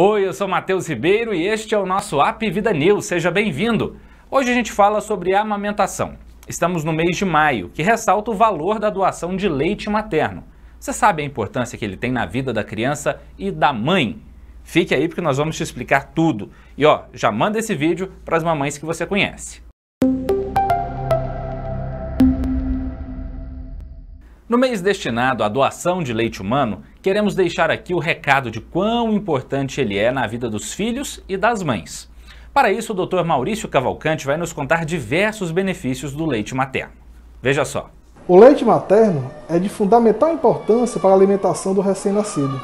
Oi, eu sou Matheus Ribeiro e este é o nosso App Vida News. Seja bem-vindo. Hoje a gente fala sobre amamentação. Estamos no mês de maio, que ressalta o valor da doação de leite materno. Você sabe a importância que ele tem na vida da criança e da mãe? Fique aí porque nós vamos te explicar tudo. E ó, já manda esse vídeo para as mamães que você conhece. No mês destinado à doação de leite humano, queremos deixar aqui o recado de quão importante ele é na vida dos filhos e das mães. Para isso, o Dr. Maurício Cavalcante vai nos contar diversos benefícios do leite materno. Veja só. O leite materno é de fundamental importância para a alimentação do recém-nascido.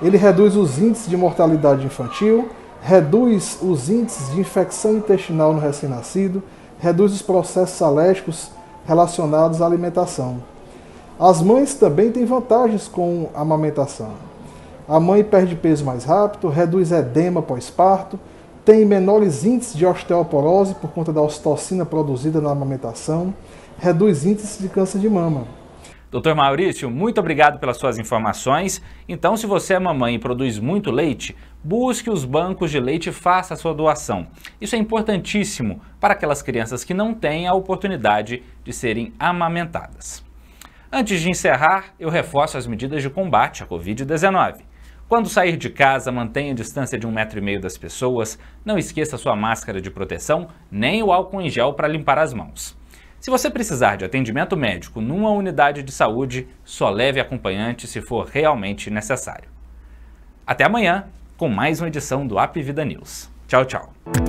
Ele reduz os índices de mortalidade infantil, reduz os índices de infecção intestinal no recém-nascido, reduz os processos alérgicos relacionados à alimentação. As mães também têm vantagens com a amamentação. A mãe perde peso mais rápido, reduz edema pós-parto, tem menores índices de osteoporose por conta da ocitocina produzida na amamentação, reduz índices de câncer de mama. Doutor Maurício, muito obrigado pelas suas informações. Então, se você é mamãe e produz muito leite, busque os bancos de leite e faça a sua doação. Isso é importantíssimo para aquelas crianças que não têm a oportunidade de serem amamentadas. Antes de encerrar, eu reforço as medidas de combate à Covid-19. Quando sair de casa, mantenha a distância de um metro e meio das pessoas, não esqueça sua máscara de proteção nem o álcool em gel para limpar as mãos. Se você precisar de atendimento médico numa unidade de saúde, só leve acompanhante se for realmente necessário. Até amanhã com mais uma edição do App Vida News. Tchau, tchau.